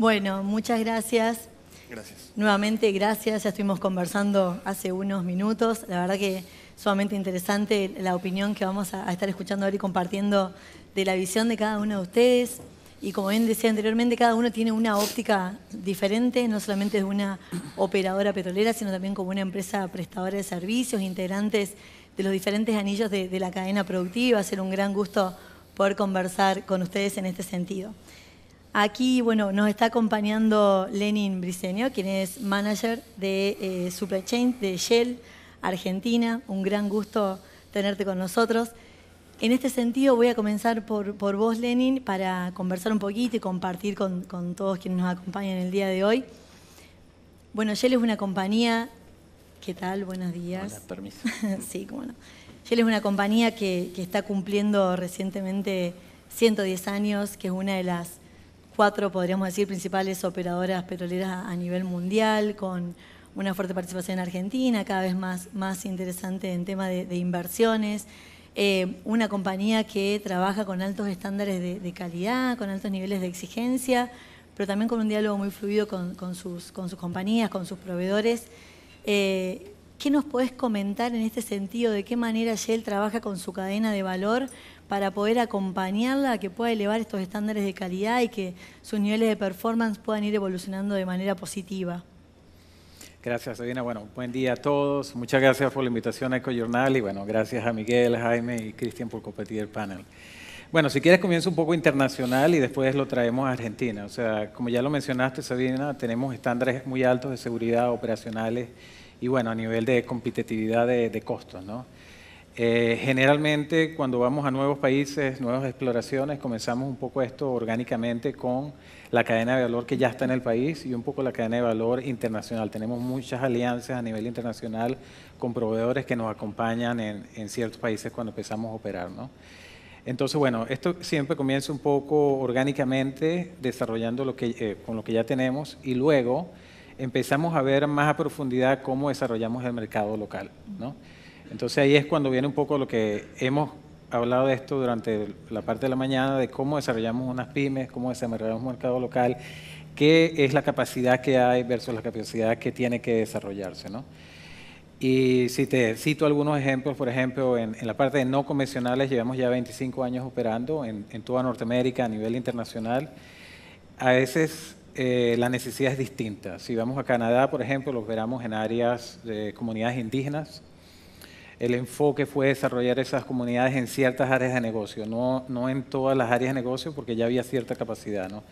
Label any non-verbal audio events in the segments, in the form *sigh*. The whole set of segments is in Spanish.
Bueno, muchas gracias. Gracias. Nuevamente, gracias. Ya estuvimos conversando hace unos minutos. La verdad que sumamente interesante la opinión que vamos a, estar escuchando ahora y compartiendo de la visión de cada uno de ustedes. Y como bien decía anteriormente, cada uno tiene una óptica diferente, no solamente de una operadora petrolera, sino también como una empresa prestadora de servicios, integrantes de los diferentes anillos de, la cadena productiva. Va ser un gran gusto poder conversar con ustedes en este sentido. Aquí, bueno, nos está acompañando Lenin Briceño, quien es manager de SuperChain Supply Chain de Shell Argentina. Un gran gusto tenerte con nosotros. En este sentido, voy a comenzar por, por vos, Lenin, para conversar un poquito y compartir con, todos quienes nos acompañan el día de hoy. Bueno, Shell es una compañía. ¿Qué tal? Buenos días. Hola, permiso. *laughs* sí, cómo no. Shell es una compañía que está cumpliendo recientemente 110 años, que es una de las cuatro, podríamos decir, principales operadoras petroleras a nivel mundial, con una fuerte participación en Argentina, cada vez más, más interesante en tema de, inversiones. Eh, una compañía que trabaja con altos estándares de, calidad, con altos niveles de exigencia, pero también con un diálogo muy fluido con, sus, compañías, con sus proveedores. Eh, ¿Qué nos podés comentar en este sentido? ¿De qué manera Shell trabaja con su cadena de valor para poder acompañarla, que pueda elevar estos estándares de calidad y que sus niveles de performance puedan ir evolucionando de manera positiva. Gracias, Sabina. Bueno, buen día a todos. Muchas gracias por la invitación a EcoJournal y bueno, gracias a Miguel, Jaime y Cristian por compartir el panel. Bueno, si quieres comienzo un poco internacional y después lo traemos a Argentina. O sea, como ya lo mencionaste, Sabina, tenemos estándares muy altos de seguridad operacionales y bueno, a nivel de competitividad de, de costos, ¿no? Eh, generalmente cuando vamos a nuevos países, nuevas exploraciones, comenzamos un poco esto orgánicamente con la cadena de valor que ya está en el país y un poco la cadena de valor internacional. Tenemos muchas alianzas a nivel internacional con proveedores que nos acompañan en, ciertos países cuando empezamos a operar. ¿no? Entonces, bueno, esto siempre comienza un poco orgánicamente, desarrollando lo que, eh, con lo que ya tenemos y luego empezamos a ver más a profundidad cómo desarrollamos el mercado local. ¿no? Entonces ahí es cuando viene un poco lo que hemos hablado de esto durante la parte de la mañana, de cómo desarrollamos unas pymes, cómo desarrollamos un mercado local, qué es la capacidad que hay versus la capacidad que tiene que desarrollarse. ¿no? Y si te cito algunos ejemplos, por ejemplo, en, la parte de no convencionales llevamos ya 25 años operando en, toda Norteamérica a nivel internacional. A veces eh, la necesidad es distinta. Si vamos a Canadá, por ejemplo, los veramos en áreas de comunidades indígenas, el enfoque fue desarrollar esas comunidades en ciertas áreas de negocio, no, en todas las áreas de negocio porque ya había cierta capacidad. ¿no?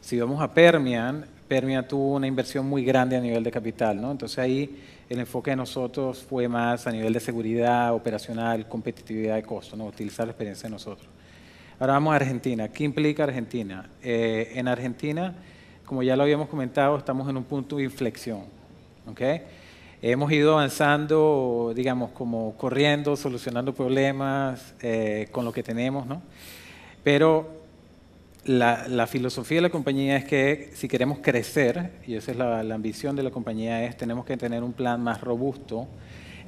Si vamos a Permian, Permian tuvo una inversión muy grande a nivel de capital, ¿no? entonces ahí el enfoque de nosotros fue más a nivel de seguridad operacional, competitividad de costo, ¿no? utilizar la experiencia de nosotros. Ahora vamos a Argentina. ¿Qué implica Argentina? Eh, en Argentina, como ya lo habíamos comentado, estamos en un punto de inflexión. ¿okay? Hemos ido avanzando, digamos, como corriendo, solucionando problemas eh, con lo que tenemos, ¿no? Pero la, filosofía de la compañía es que si queremos crecer, y esa es la, ambición de la compañía, es tenemos que tener un plan más robusto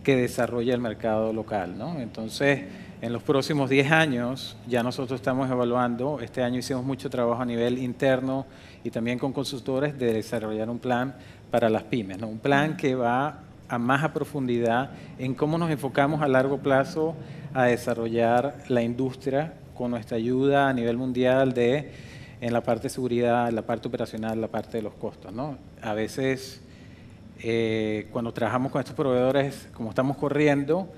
que desarrolle el mercado local, ¿no? Entonces, en los próximos 10 años, ya nosotros estamos evaluando, este año hicimos mucho trabajo a nivel interno y también con consultores de desarrollar un plan para las pymes, un plan que va a más a profundidad en cómo nos enfocamos a largo plazo a desarrollar la industria con nuestra ayuda a nivel mundial de en la parte de seguridad, en la parte operacional, la parte de los costos. A veces eh, cuando trabajamos con estos proveedores, como estamos corriendo,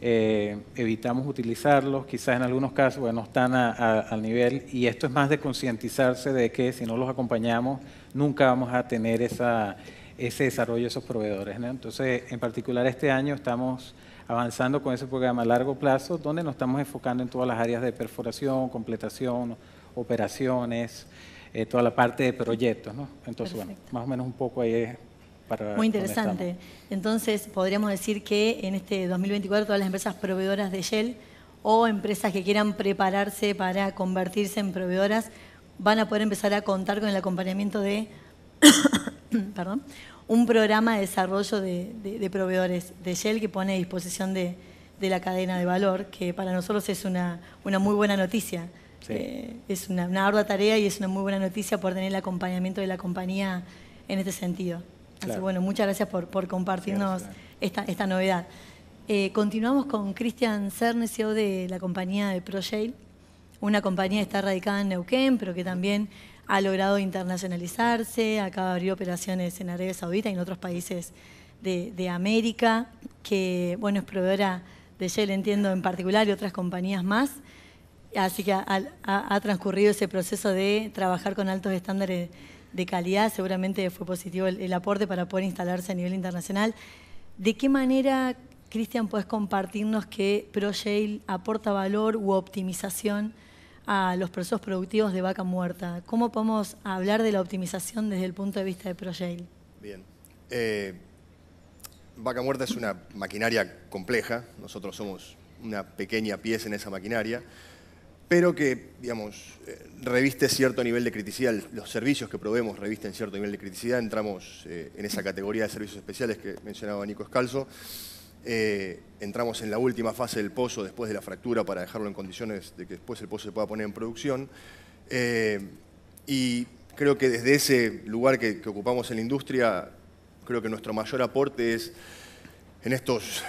eh, evitamos utilizarlos, quizás en algunos casos no están al nivel, y esto es más de concientizarse de que si no los acompañamos, nunca vamos a tener ese desarrollo de esos proveedores. Entonces, en particular este año estamos avanzando con ese programa a largo plazo, donde nos estamos enfocando en todas las áreas de perforación, completación, operaciones, eh, toda la parte de proyectos. Entonces, bueno, más o menos un poco ahí es para... Muy interesante. Entonces, podríamos decir que en este 2024 todas las empresas proveedoras de Shell o empresas que quieran prepararse para convertirse en proveedoras van a poder empezar a contar con el acompañamiento de *coughs* un programa de desarrollo de, proveedores de Shell que pone a disposición de, la cadena de valor, que para nosotros es una, una muy buena noticia. Eh, es una, una, ardua tarea y es una muy buena noticia por tener el acompañamiento de la compañía en este sentido. Así que, bueno, muchas gracias por, por compartirnos Esta, novedad. Eh, continuamos con Cristian CEO e de la compañía de ProShell una compañía está radicada en Neuquén, pero que también ha logrado internacionalizarse, acaba de abrir operaciones en Arabia Saudita y en otros países de, América, que bueno, es proveedora de Shell, entiendo, en particular, y otras compañías más. Así que ha, transcurrido ese proceso de trabajar con altos estándares de calidad. Seguramente fue positivo el, aporte para poder instalarse a nivel internacional. ¿De qué manera, Cristian, puedes compartirnos que ProShale aporta valor u optimización? a los procesos productivos de vaca muerta. ¿Cómo podemos hablar de la optimización desde el punto de vista de ProJail? Bien. Eh, vaca muerta es una maquinaria compleja. Nosotros somos una pequeña pieza en esa maquinaria, pero que, digamos, eh, reviste cierto nivel de criticidad. Los servicios que proveemos revisten cierto nivel de criticidad. Entramos eh, en esa categoría de servicios especiales que mencionaba Nico Escalzo. Eh, entramos en la última fase del pozo después de la fractura para dejarlo en condiciones de que después el pozo se pueda poner en producción. Eh, y creo que desde ese lugar que, ocupamos en la industria, creo que nuestro mayor aporte es, en estos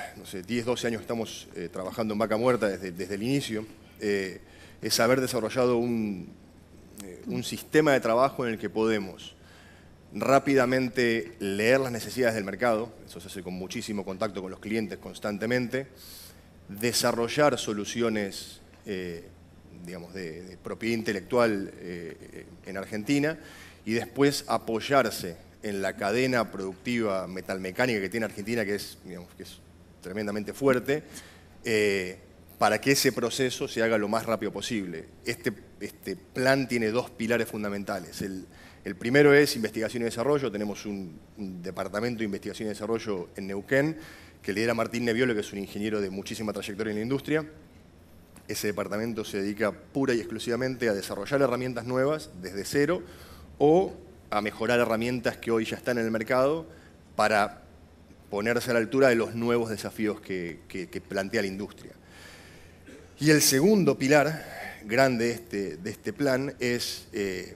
10, 12 años que estamos eh, trabajando en Vaca Muerta desde, el inicio, es haber desarrollado un sistema de trabajo en el que podemos rápidamente leer las necesidades del mercado, eso se hace con muchísimo contacto con los clientes constantemente, desarrollar soluciones eh, digamos, de, propiedad intelectual eh, en Argentina y después apoyarse en la cadena productiva metalmecánica que tiene Argentina, que es, digamos, que es tremendamente fuerte, eh, para que ese proceso se haga lo más rápido posible. Este, este plan tiene dos pilares fundamentales. El primero es investigación y desarrollo. Tenemos un, departamento de investigación y desarrollo en Neuquén que lidera Martín Neviolo, que es un ingeniero de muchísima trayectoria en la industria. Ese departamento se dedica pura y exclusivamente a desarrollar herramientas nuevas desde cero o a mejorar herramientas que hoy ya están en el mercado para ponerse a la altura de los nuevos desafíos que, plantea la industria. Y el segundo pilar grande de este, este plan es eh,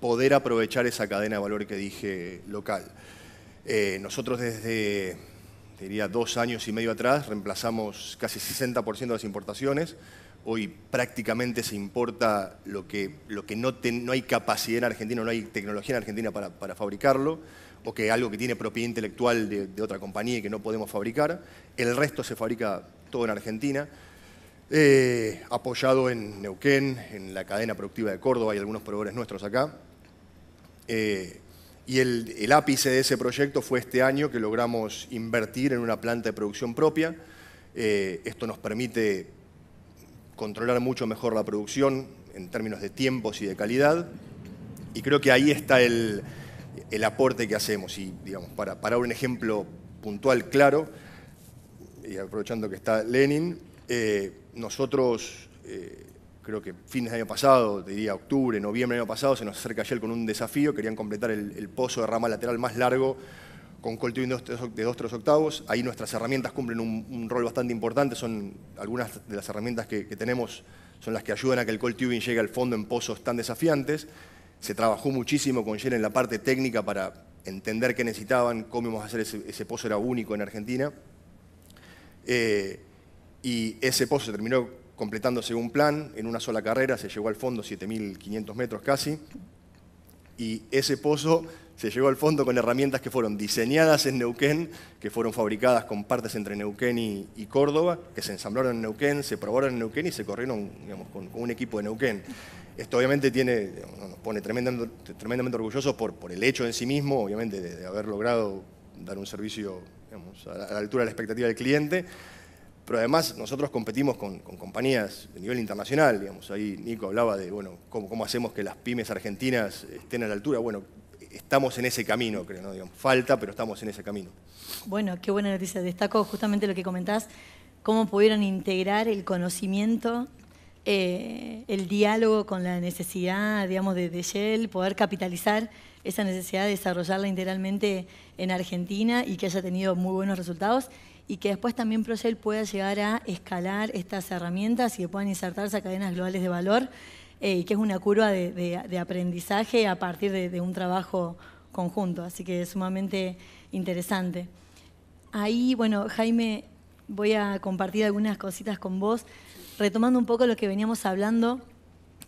poder aprovechar esa cadena de valor que dije local. Eh, nosotros desde, diría, dos años y medio atrás reemplazamos casi 60% de las importaciones. Hoy prácticamente se importa lo que, lo que no, hay capacidad en Argentina, no hay tecnología en Argentina para, fabricarlo, o que algo que tiene propiedad intelectual de, otra compañía y que no podemos fabricar. El resto se fabrica todo en Argentina. Eh, apoyado en Neuquén, en la cadena productiva de Córdoba y algunos proveedores nuestros acá. Eh, y el, ápice de ese proyecto fue este año que logramos invertir en una planta de producción propia. Eh, esto nos permite controlar mucho mejor la producción en términos de tiempos y de calidad. Y creo que ahí está el, aporte que hacemos. Y digamos, para, para, un ejemplo puntual claro, y aprovechando que está Lenin, eh, nosotros creo que fines de año pasado, diría octubre, noviembre del año pasado, se nos acerca ayer con un desafío, querían completar el, pozo de rama lateral más largo con tubing de 2 3 octavos. Ahí nuestras herramientas cumplen un, rol bastante importante. Son algunas de las herramientas que, tenemos son las que ayudan a que el cold llegue al fondo en pozos tan desafiantes. Se trabajó muchísimo con Shell en la parte técnica para entender qué necesitaban, cómo íbamos a hacer ese, pozo, era único en Argentina. Eh, y ese pozo se terminó completándose un plan, en una sola carrera se llegó al fondo, 7.500 metros casi, y ese pozo se llegó al fondo con herramientas que fueron diseñadas en Neuquén, que fueron fabricadas con partes entre Neuquén y, Córdoba, que se ensamblaron en Neuquén, se probaron en Neuquén y se corrieron con, un equipo de Neuquén. Esto obviamente tiene, nos pone tremendamente, tremendamente orgullosos por, el hecho en sí mismo, obviamente, de, haber logrado dar un servicio a la altura de la expectativa del cliente, pero además nosotros competimos con, compañías de nivel internacional, digamos, ahí Nico hablaba de, bueno, cómo, hacemos que las pymes argentinas estén a la altura, bueno, estamos en ese camino, creo, ¿no? falta, pero estamos en ese camino. Bueno, qué buena noticia, destaco justamente lo que comentás, cómo pudieron integrar el conocimiento eh, el diálogo con la necesidad, digamos, de, de, Shell, poder capitalizar esa necesidad desarrollarla integralmente en Argentina y que haya tenido muy buenos resultados y que después también Procel pueda llegar a escalar estas herramientas y que puedan insertarse a cadenas globales de valor, eh, y que es una curva de, aprendizaje a partir de, un trabajo conjunto, así que es sumamente interesante. Ahí, bueno, Jaime, voy a compartir algunas cositas con vos, retomando un poco lo que veníamos hablando,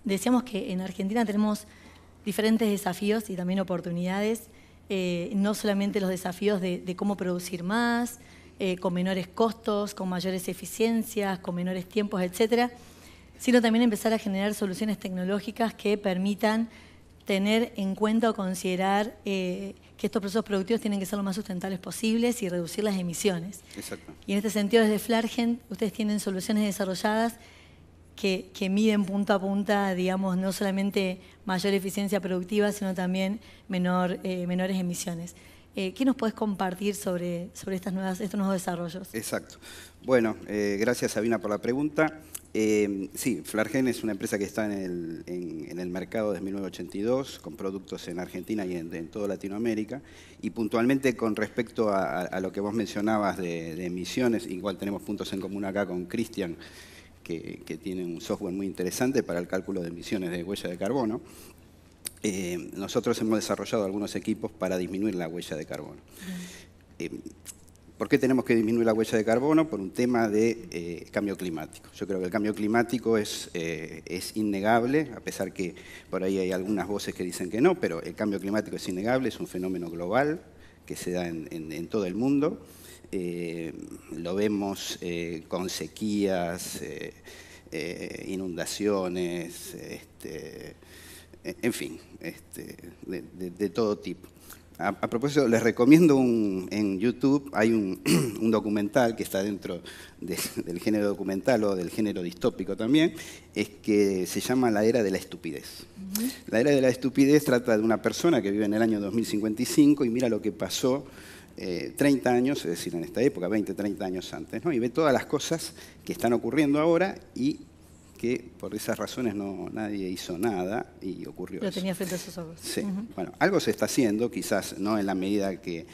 decíamos que en Argentina tenemos diferentes desafíos y también oportunidades, eh, no solamente los desafíos de cómo producir más, eh, con menores costos, con mayores eficiencias, con menores tiempos, etcétera, sino también empezar a generar soluciones tecnológicas que permitan tener en cuenta o considerar eh, que estos procesos productivos tienen que ser lo más sustentables posibles y reducir las emisiones. Y en este sentido, desde Flargen, ustedes tienen soluciones desarrolladas que, miden punto a punta, digamos, no solamente mayor eficiencia productiva, sino también eh, menores emisiones. Eh, ¿Qué nos puedes compartir sobre, sobre estos nuevos desarrollos? Exacto. Bueno, eh, gracias Sabina por la pregunta. Eh, sí, Flargen es una empresa que está en el, mercado desde 1982, con productos en Argentina y en, toda Latinoamérica. Y puntualmente con respecto a, lo que vos mencionabas de, emisiones, igual tenemos puntos en común acá con Cristian, que, que tiene un software muy interesante para el cálculo de emisiones de huella de carbono. Eh, nosotros hemos desarrollado algunos equipos para disminuir la huella de carbono. Em, ¿Por qué tenemos que disminuir la huella de carbono? Por un tema de eh, cambio climático. Yo creo que el cambio climático eh, es, innegable, a pesar que por ahí hay algunas voces que dicen que no, pero el cambio climático es innegable, es un fenómeno global que se da en, todo el mundo. lo vemos con sequías, inundaciones, este, en fin, este, de, todo tipo. A, propósito, les recomiendo en YouTube, hay *clears throat* un, documental que está dentro del género documental o del género distópico también, es que se llama La Era de la Estupidez. La Era de la Estupidez trata de una persona que vive en el año 2055 y mira lo que pasó 30 eh, años, es decir, en esta época, 20, 30 años antes, ¿no? y ve todas las cosas que están ocurriendo ahora y que por esas razones no, nadie hizo nada y ocurrió Lo tenía frente a sus ojos. Sí. Bueno, algo se está haciendo, quizás no en la medida que,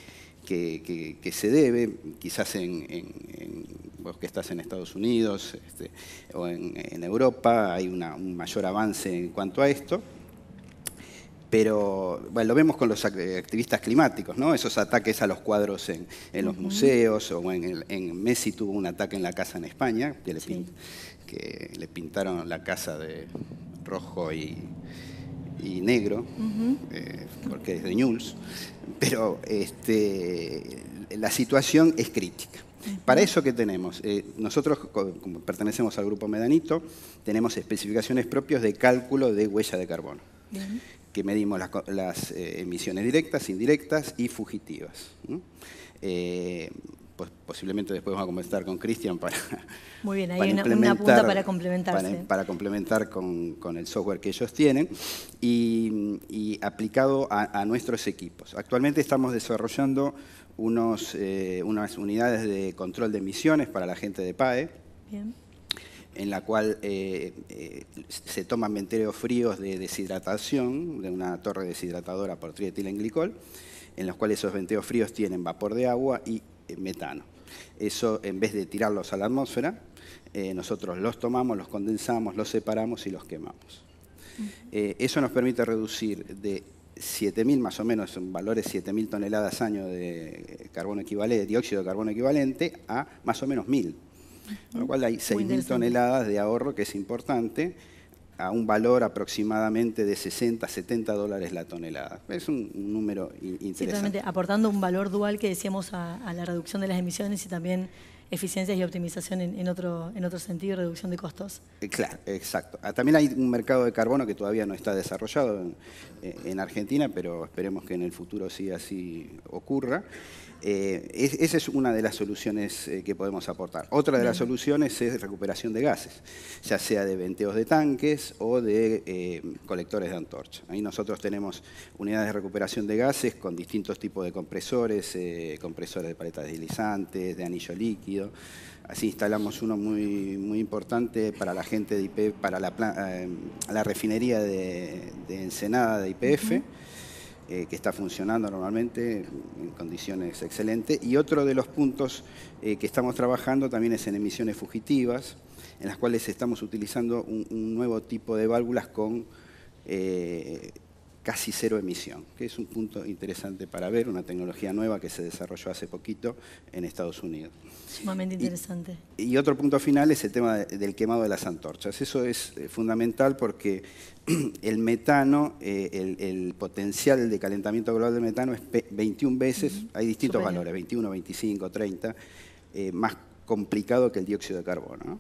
que, se debe, quizás en, en, vos que estás en Estados Unidos este, o en, Europa hay un mayor avance en cuanto a esto, pero bueno, lo vemos con los eh, activistas climáticos, ¿no? esos ataques a los cuadros en, los museos, o en, Messi tuvo un ataque en la casa en España, que le, pintaron la casa de rojo y, negro, eh, porque es de News, pero este, la situación es crítica. Para eso que tenemos, eh, nosotros como pertenecemos al grupo Medanito, tenemos especificaciones propias de cálculo de huella de carbono que medimos las, eh, emisiones directas, indirectas y fugitivas. Eh, pues posiblemente después vamos a conversar con Cristian para... *laughs* Muy bien, hay una, punta para complementarse. Para, complementar con, el software que ellos tienen y, aplicado a, nuestros equipos. Actualmente estamos desarrollando unos, eh, unas unidades de control de emisiones para la gente de PAE. Bien en la cual eh, eh, se toman venteos fríos de deshidratación de una torre deshidratadora por trietilenglicol, en los cuales esos venteos fríos tienen vapor de agua y eh, metano. Eso, en vez de tirarlos a la atmósfera, nosotros los tomamos, los condensamos, los separamos y los quemamos. eso nos permite reducir de 7.000 más o menos, son valores 7.000 toneladas año de carbono equivalente, dióxido de carbono equivalente, a más o menos 1.000 con lo cual hay 6.000 toneladas de ahorro, que es importante, a un valor aproximadamente de 60, 70 dólares la tonelada. Es un, número interesante. Sí, aportando un valor dual que decíamos a, la reducción de las emisiones y también eficiencias y optimización en, otro, en otro sentido, reducción de costos. Eh, claro, exacto. Ah, también hay un mercado de carbono que todavía no está desarrollado en eh, Argentina, pero esperemos que en el futuro sí así ocurra. Eh, esa es una de las soluciones eh, que podemos aportar. Otra de las soluciones es recuperación de gases, ya sea de venteos de tanques o de eh, colectores de antorcha. Ahí nosotros tenemos unidades de recuperación de gases con distintos tipos de compresores, compresores de paletas deslizantes, de anillo líquido. Así instalamos uno muy, importante para la gente de IPF, e, para la, refinería de, Ensenada de IPF. Eh, que está funcionando normalmente en condiciones excelentes. Y otro de los puntos eh, que estamos trabajando también es en emisiones fugitivas, en las cuales estamos utilizando un, nuevo tipo de válvulas con eh, casi cero emisión, que es un punto interesante para ver, una tecnología nueva que se desarrolló hace poquito en Estados Unidos. Sumamente interesante. Y, otro punto final es el tema del quemado de las antorchas. Eso es eh, fundamental porque *clears throat* el metano, eh, el, potencial de calentamiento global del metano es 21 veces, hay distintos valores, 21, 25, 30, más complicado que el dióxido de carbono.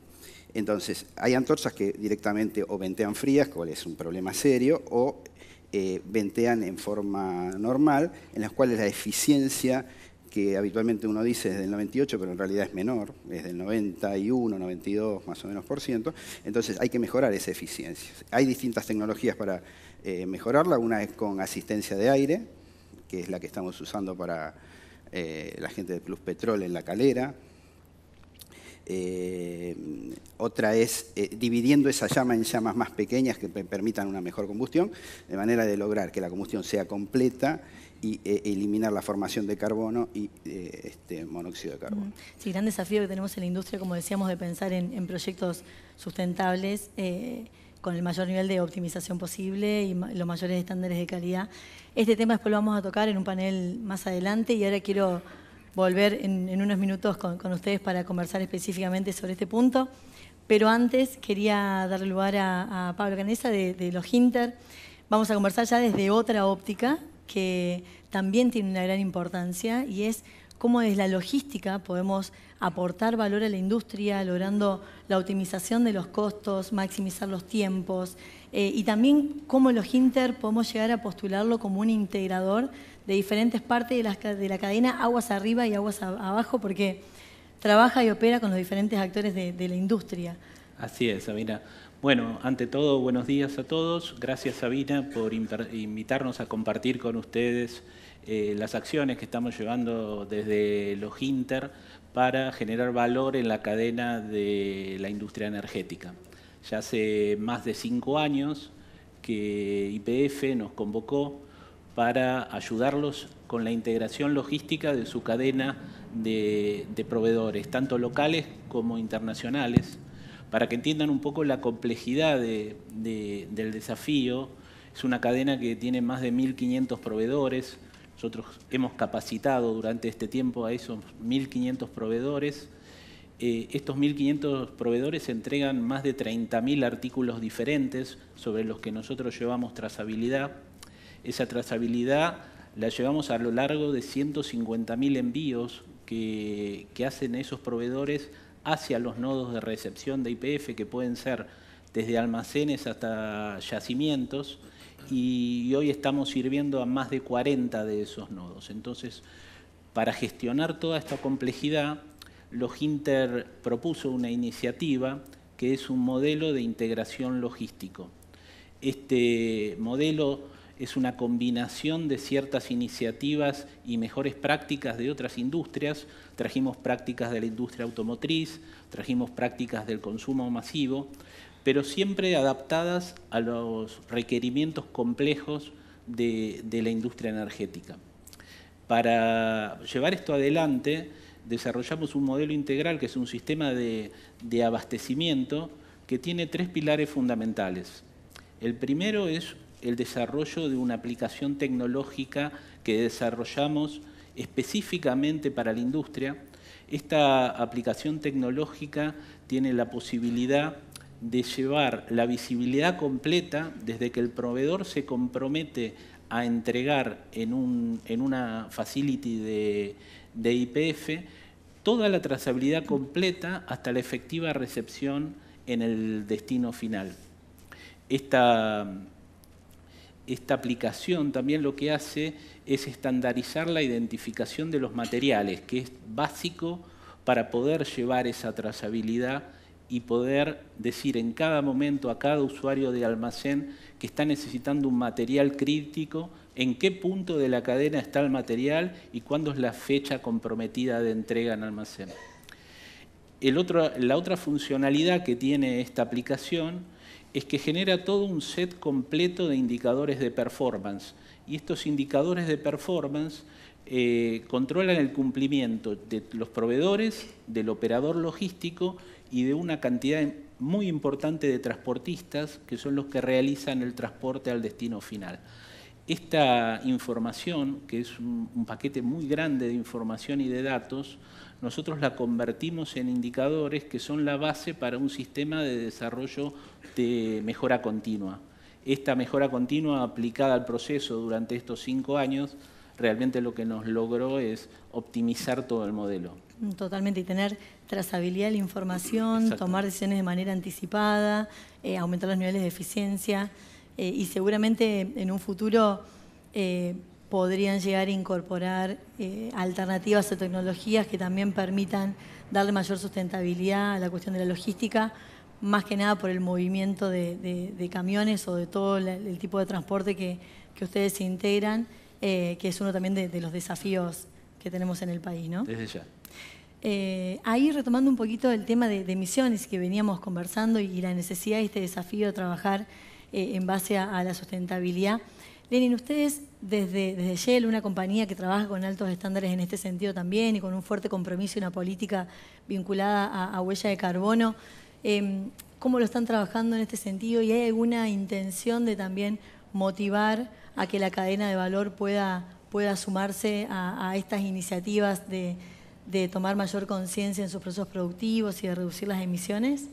Entonces, hay antorchas que directamente o ventean frías, cual es un problema serio, o eh, ventean en forma normal, en las cuales la eficiencia que habitualmente uno dice es del 98, pero en realidad es menor, es del 91, 92 más o menos por ciento. Entonces hay que mejorar esa eficiencia. Hay distintas tecnologías para eh, mejorarla. Una es con asistencia de aire, que es la que estamos usando para eh, la gente de Plus Petrol en la calera, eh, otra es eh, dividiendo esa llama en llamas más pequeñas que permitan una mejor combustión, de manera de lograr que la combustión sea completa y eh, eliminar la formación de carbono y este, monóxido de carbono. Sí, gran desafío que tenemos en la industria, como decíamos, de pensar en proyectos sustentables con el mayor nivel de optimización posible y los mayores estándares de calidad. Este tema después lo vamos a tocar en un panel más adelante y ahora quiero volver en, unos minutos con, ustedes para conversar específicamente sobre este punto. Pero antes quería darle lugar a, Pablo Canesa de, los Hinter. Vamos a conversar ya desde otra óptica que también tiene una gran importancia y es cómo desde la logística podemos aportar valor a la industria, logrando la optimización de los costos, maximizar los tiempos, eh, y también cómo los Hinter podemos llegar a postularlo como un integrador de diferentes partes de la, cadena, aguas arriba y aguas abajo, porque trabaja y opera con los diferentes actores de, la industria. Así es, Sabina. Bueno, ante todo, buenos días a todos. Gracias, Sabina, por invitarnos a compartir con ustedes eh, las acciones que estamos llevando desde los Inter para generar valor en la cadena de la industria energética. Ya hace más de cinco años que IPF nos convocó para ayudarlos con la integración logística de su cadena de, proveedores, tanto locales como internacionales, para que entiendan un poco la complejidad del desafío. Es una cadena que tiene más de 1.500 proveedores. Nosotros hemos capacitado durante este tiempo a esos 1.500 proveedores. Eh, estos 1.500 proveedores entregan más de 30.000 artículos diferentes sobre los que nosotros llevamos trazabilidad esa trazabilidad la llevamos a lo largo de 150.000 envíos que, hacen esos proveedores hacia los nodos de recepción de IPF, que pueden ser desde almacenes hasta yacimientos, y hoy estamos sirviendo a más de 40 de esos nodos. Entonces, para gestionar toda esta complejidad, Loginter propuso una iniciativa que es un modelo de integración logístico. Este modelo es una combinación de ciertas iniciativas y mejores prácticas de otras industrias. Trajimos prácticas de la industria automotriz, trajimos prácticas del consumo masivo, pero siempre adaptadas a los requerimientos complejos de, la industria energética. Para llevar esto adelante, desarrollamos un modelo integral que es un sistema de, de abastecimiento que tiene tres pilares fundamentales. El primero es el desarrollo de una aplicación tecnológica que desarrollamos específicamente para la industria. Esta aplicación tecnológica tiene la posibilidad de llevar la visibilidad completa desde que el proveedor se compromete a entregar en, un, en una facility de IPF toda la trazabilidad completa hasta la efectiva recepción en el destino final. Esta, esta aplicación también lo que hace es estandarizar la identificación de los materiales, que es básico para poder llevar esa trazabilidad y poder decir en cada momento a cada usuario de almacén que está necesitando un material crítico, en qué punto de la cadena está el material y cuándo es la fecha comprometida de entrega en almacén. la otra funcionalidad que tiene esta aplicación es que genera todo un set completo de indicadores de performance. Y estos indicadores de performance eh, controlan el cumplimiento de los proveedores, del operador logístico y de una cantidad muy importante de transportistas que son los que realizan el transporte al destino final. Esta información, que es un paquete muy grande de información y de datos, nosotros la convertimos en indicadores que son la base para un sistema de desarrollo de mejora continua. Esta mejora continua aplicada al proceso durante estos cinco años, realmente lo que nos logró es optimizar todo el modelo. Totalmente, y tener trazabilidad de la información, tomar decisiones de manera anticipada, eh, aumentar los niveles de eficiencia eh, y seguramente en un futuro... Eh, podrían llegar a incorporar eh, alternativas a tecnologías que también permitan darle mayor sustentabilidad a la cuestión de la logística, más que nada por el movimiento de, camiones o de todo el tipo de transporte que, ustedes integran, eh, que es uno también de, los desafíos que tenemos en el país, ¿no? Desde ya. Eh, ahí retomando un poquito el tema de, emisiones que veníamos conversando y, la necesidad y este desafío de trabajar en base a la sustentabilidad. Lenin, ustedes desde, desde Shell, una compañía que trabaja con altos estándares en este sentido también y con un fuerte compromiso y una política vinculada a, huella de carbono, em, ¿cómo lo están trabajando en este sentido? ¿Y hay alguna intención de también motivar a que la cadena de valor pueda, pueda sumarse a, estas iniciativas de, de tomar mayor conciencia en sus procesos productivos y de reducir las emisiones?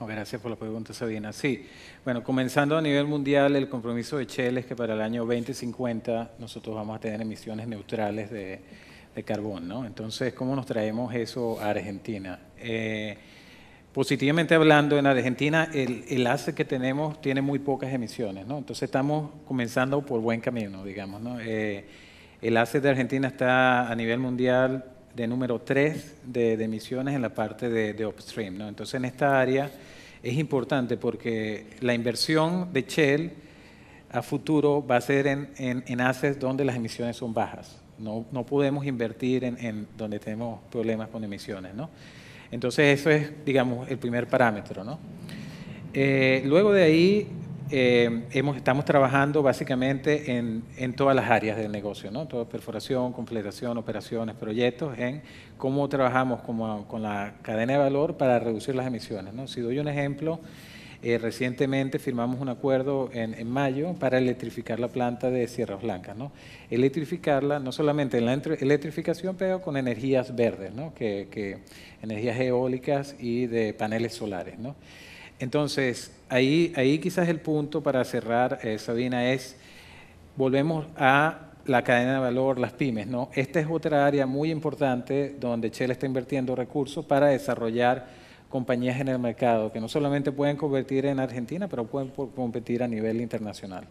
gracias por la pregunta, Sabina. Sí, bueno, comenzando a nivel mundial, el compromiso de Shell es que para el año 2050 nosotros vamos a tener emisiones neutrales de, carbón, ¿no? Entonces, ¿cómo nos traemos eso a Argentina? Eh, positivamente hablando, en Argentina el, el ACE que tenemos tiene muy pocas emisiones, ¿no? Entonces estamos comenzando por buen camino, digamos, ¿no? Eh, el ACE de Argentina está a nivel mundial de número 3 de, emisiones en la parte de, upstream. ¿no? Entonces, en esta área es importante porque la inversión de Shell a futuro va a ser en, en, donde las emisiones son bajas. No, no podemos invertir en, en, donde tenemos problemas con emisiones. ¿no? Entonces, eso es, digamos, el primer parámetro. ¿no? Eh, luego de ahí, eh, hemos, estamos trabajando básicamente en, todas las áreas del negocio, ¿no? perforación, completación, operaciones, proyectos, en cómo trabajamos como, con la cadena de valor para reducir las emisiones. ¿no? Si doy un ejemplo, eh, recientemente firmamos un acuerdo en, mayo para electrificar la planta de Sierras Blancas. ¿no? Electrificarla no solamente en la electrificación, pero con energías verdes, ¿no? que, que, energías eólicas y de paneles solares. ¿no? Entonces, ahí, ahí quizás el punto para cerrar, eh, Sabina, es volvemos a la cadena de valor, las pymes. ¿no? Esta es otra área muy importante donde Shell está invirtiendo recursos para desarrollar compañías en el mercado, que no solamente pueden convertir en Argentina, pero pueden competir a nivel internacional.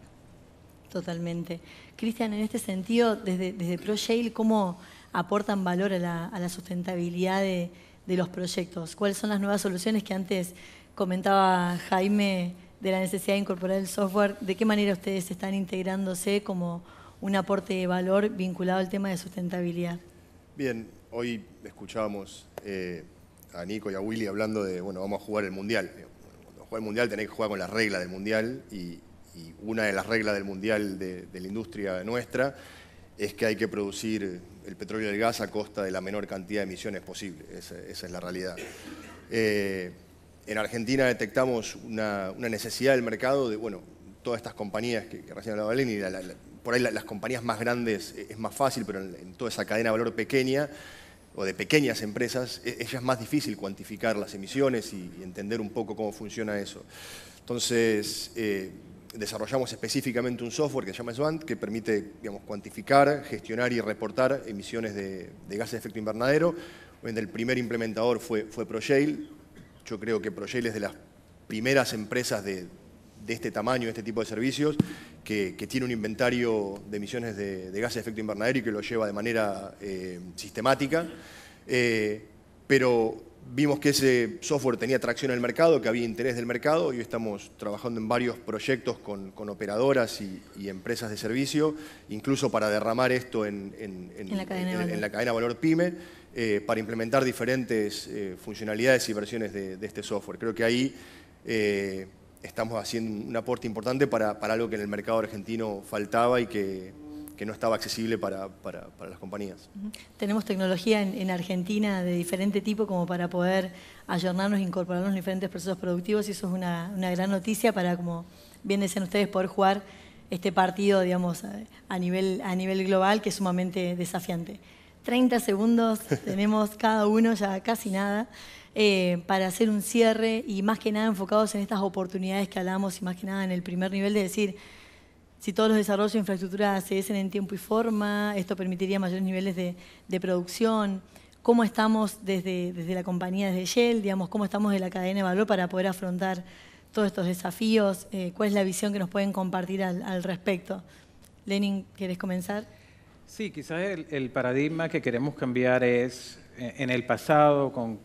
Totalmente. Cristian, en este sentido, desde, desde ProShale, ¿cómo aportan valor a la, sustentabilidad de, de los proyectos? ¿Cuáles son las nuevas soluciones que antes comentaba Jaime de la necesidad de incorporar el software, ¿de qué manera ustedes están integrándose como un aporte de valor vinculado al tema de sustentabilidad? Bien, hoy escuchábamos eh, a Nico y a Willy hablando de, bueno, vamos a jugar el Mundial. Cuando juega el Mundial tenés que jugar con las reglas del Mundial y, una de las reglas del Mundial de, la industria nuestra es que hay que producir el petróleo y el gas a costa de la menor cantidad de emisiones posible. Esa, es la realidad. Eh, en Argentina detectamos una, necesidad del mercado de, bueno, todas estas compañías que, recién hablaba y por ahí las compañías más grandes es, más fácil, pero en, toda esa cadena de valor pequeña o de pequeñas empresas, e, es, ya es más difícil cuantificar las emisiones y, entender un poco cómo funciona eso. Entonces, eh, desarrollamos específicamente un software que se llama SWANT, que permite digamos, cuantificar, gestionar y reportar emisiones de, gases de efecto invernadero. El primer implementador fue, fue ProShale, yo creo que Proyel es de las primeras empresas de, este tamaño, de este tipo de servicios, que, tiene un inventario de emisiones de, de, gases de efecto invernadero y que lo lleva de manera eh, sistemática. Eh, pero vimos que ese software tenía tracción en el mercado, que había interés del mercado y hoy estamos trabajando en varios proyectos con, operadoras y, empresas de servicio, incluso para derramar esto en, la cadena valor pyme eh, para implementar diferentes eh, funcionalidades y versiones de, este software. Creo que ahí eh, estamos haciendo un aporte importante para, algo que en el mercado argentino faltaba y que, no estaba accesible para, las compañías. Tenemos tecnología en, Argentina de diferente tipo como para poder ayornarnos e incorporarnos en diferentes procesos productivos y eso es una, gran noticia para, como bien decían ustedes, poder jugar este partido, digamos, a nivel global que es sumamente desafiante. 30 segundos *laughs* tenemos cada uno, ya casi nada, eh, para hacer un cierre y más que nada enfocados en estas oportunidades que hablamos y más que nada en el primer nivel de decir, si todos los desarrollos de infraestructura se hacen en tiempo y forma, esto permitiría mayores niveles de, producción, cómo estamos desde, desde, la compañía, desde Shell, digamos, cómo estamos de la cadena de valor para poder afrontar todos estos desafíos, eh, cuál es la visión que nos pueden compartir al, al respecto. Lenin, ¿quieres comenzar? Sí, quizás el, paradigma que queremos cambiar es eh, en el pasado, con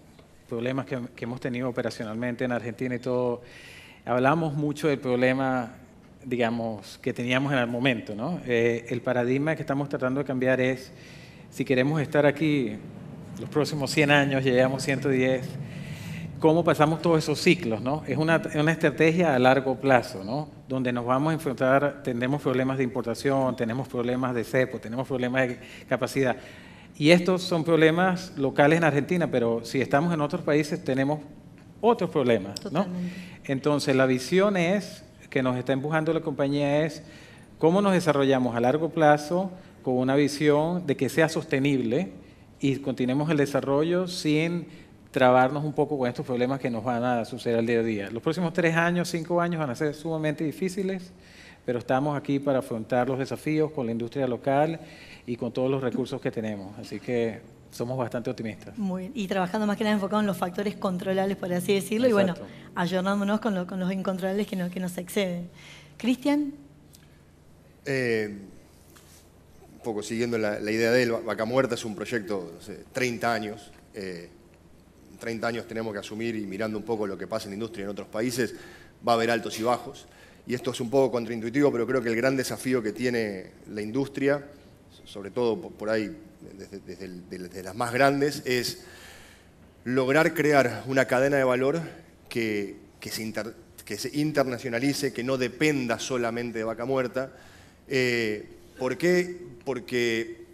problemas que, hemos tenido operacionalmente en Argentina y todo, hablamos mucho del problema digamos, que teníamos en el momento. ¿no? Eh, el paradigma que estamos tratando de cambiar es, si queremos estar aquí los próximos 100 años, llegamos 110, cómo pasamos todos esos ciclos, ¿no? Es una, estrategia a largo plazo, ¿no? Donde nos vamos a enfrentar, tenemos problemas de importación, tenemos problemas de cepo, tenemos problemas de capacidad. Y estos son problemas locales en Argentina, pero si estamos en otros países tenemos otros problemas, ¿no? Entonces la visión es, que nos está empujando la compañía es cómo nos desarrollamos a largo plazo con una visión de que sea sostenible y continuemos el desarrollo sin trabarnos un poco con estos problemas que nos van a suceder al día a día. Los próximos tres años, cinco años van a ser sumamente difíciles, pero estamos aquí para afrontar los desafíos con la industria local y con todos los recursos que tenemos. Así que somos bastante optimistas. Muy Y trabajando más que nada enfocado en los factores controlables, por así decirlo, y bueno, ayornándonos con, lo, con los incontrolables que, no, que nos exceden. Cristian. Eh, un poco siguiendo la, idea de él, Vaca Muerta es un proyecto, de 30 años. Eh, 30 años tenemos que asumir y mirando un poco lo que pasa en la industria en otros países, va a haber altos y bajos. Y esto es un poco contraintuitivo, pero creo que el gran desafío que tiene la industria, sobre todo por ahí desde, las más grandes, es lograr crear una cadena de valor que, se, que se, internacionalice, que no dependa solamente de vaca muerta. Eh, ¿Por qué? Porque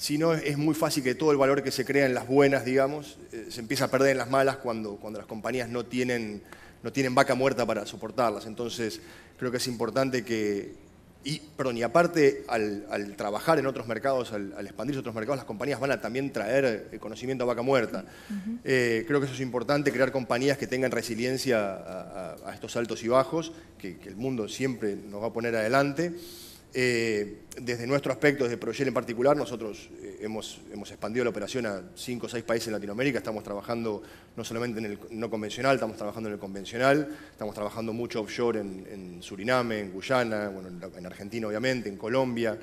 si no, es muy fácil que todo el valor que se crea en las buenas, digamos, eh, se empieza a perder en las malas cuando, las compañías no tienen, vaca muerta para soportarlas. Entonces, creo que es importante que... Y, perdón, y aparte, al, trabajar en otros mercados, al, expandirse otros mercados, las compañías van a también traer eh, conocimiento a vaca muerta. Eh, creo que eso es importante, crear compañías que tengan resiliencia a, estos altos y bajos, que el mundo siempre nos va a poner adelante. Eh, desde nuestro aspecto, desde Proyel en particular, nosotros eh, hemos, hemos, expandido la operación a cinco o seis países en Latinoamérica, estamos trabajando no solamente en el no convencional, estamos trabajando en el convencional, estamos trabajando mucho offshore en, Suriname, en Guyana, bueno, en Argentina obviamente, en Colombia.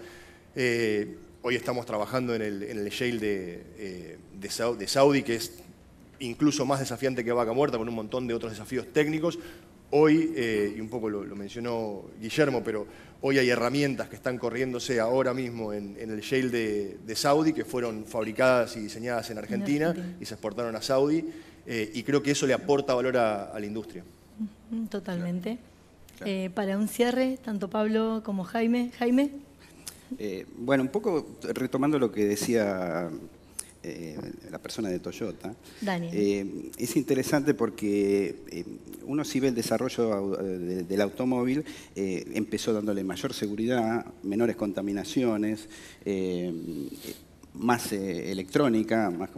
Eh, hoy estamos trabajando en el, en shale de, de Saudi, que es incluso más desafiante que Vaca Muerta, con un montón de otros desafíos técnicos, Hoy, eh, y un poco lo, mencionó Guillermo, pero hoy hay herramientas que están corriéndose ahora mismo en, el shale de, Saudi, que fueron fabricadas y diseñadas en Argentina, y se exportaron a Saudi, eh, y creo que eso le aporta valor a, la industria. Totalmente. Eh, para un cierre, tanto Pablo como Jaime. Jaime. bueno, un poco retomando lo que decía eh, la persona de Toyota, eh, es interesante porque eh, uno si ve el desarrollo del automóvil, empezó dándole mayor seguridad, menores contaminaciones, más eh, electrónica. Más...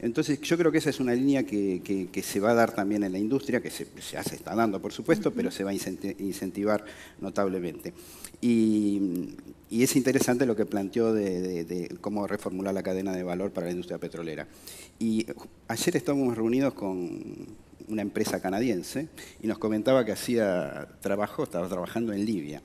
Entonces, yo creo que esa es una línea que, se va a dar también en la industria, que se, ya se está dando, por supuesto, pero se va a incentivar notablemente. Y, es interesante lo que planteó de, cómo reformular la cadena de valor para la industria petrolera. Y ayer estábamos reunidos con una empresa canadiense, y nos comentaba que hacía trabajo, estaba trabajando en Libia.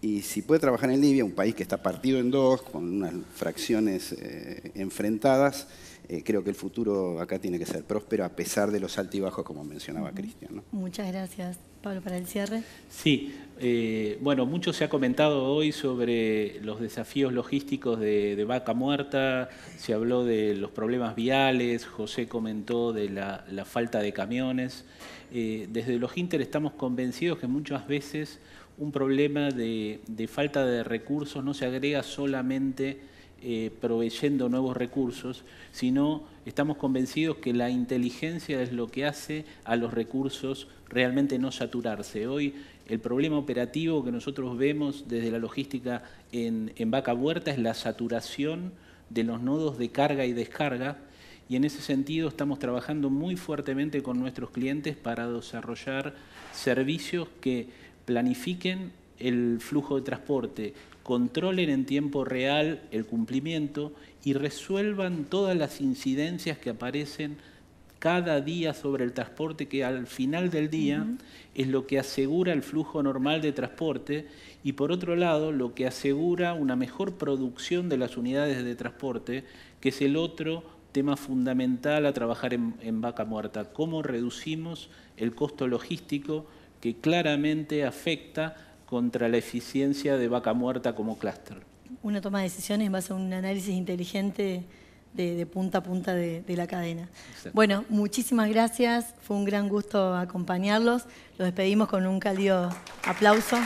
Y si puede trabajar en Libia, un país que está partido en dos, con unas fracciones eh, enfrentadas, eh, creo que el futuro acá tiene que ser próspero a pesar de los altibajos, como mencionaba Cristian. Muchas gracias. Pablo, para el cierre. Sí, eh, bueno, mucho se ha comentado hoy sobre los desafíos logísticos de, Vaca Muerta, se habló de los problemas viales, José comentó de la, falta de camiones. Eh, desde los Inter estamos convencidos que muchas veces un problema de, de falta de recursos no se agrega solamente eh, proveyendo nuevos recursos, sino estamos convencidos que la inteligencia es lo que hace a los recursos realmente no saturarse. Hoy el problema operativo que nosotros vemos desde la logística en, Vaca Huerta es la saturación de los nodos de carga y descarga, y en ese sentido estamos trabajando muy fuertemente con nuestros clientes para desarrollar servicios que planifiquen el flujo de transporte, controlen en tiempo real el cumplimiento y resuelvan todas las incidencias que aparecen cada día sobre el transporte, que al final del día es lo que asegura el flujo normal de transporte y por otro lado lo que asegura una mejor producción de las unidades de transporte, que es el otro tema fundamental a trabajar en vaca muerta, cómo reducimos el costo logístico que claramente afecta contra la eficiencia de vaca muerta como clúster. Una toma de decisiones en base a un análisis inteligente de, punta a punta de, la cadena. Bueno, muchísimas gracias, fue un gran gusto acompañarlos. Los despedimos con un cálido aplauso.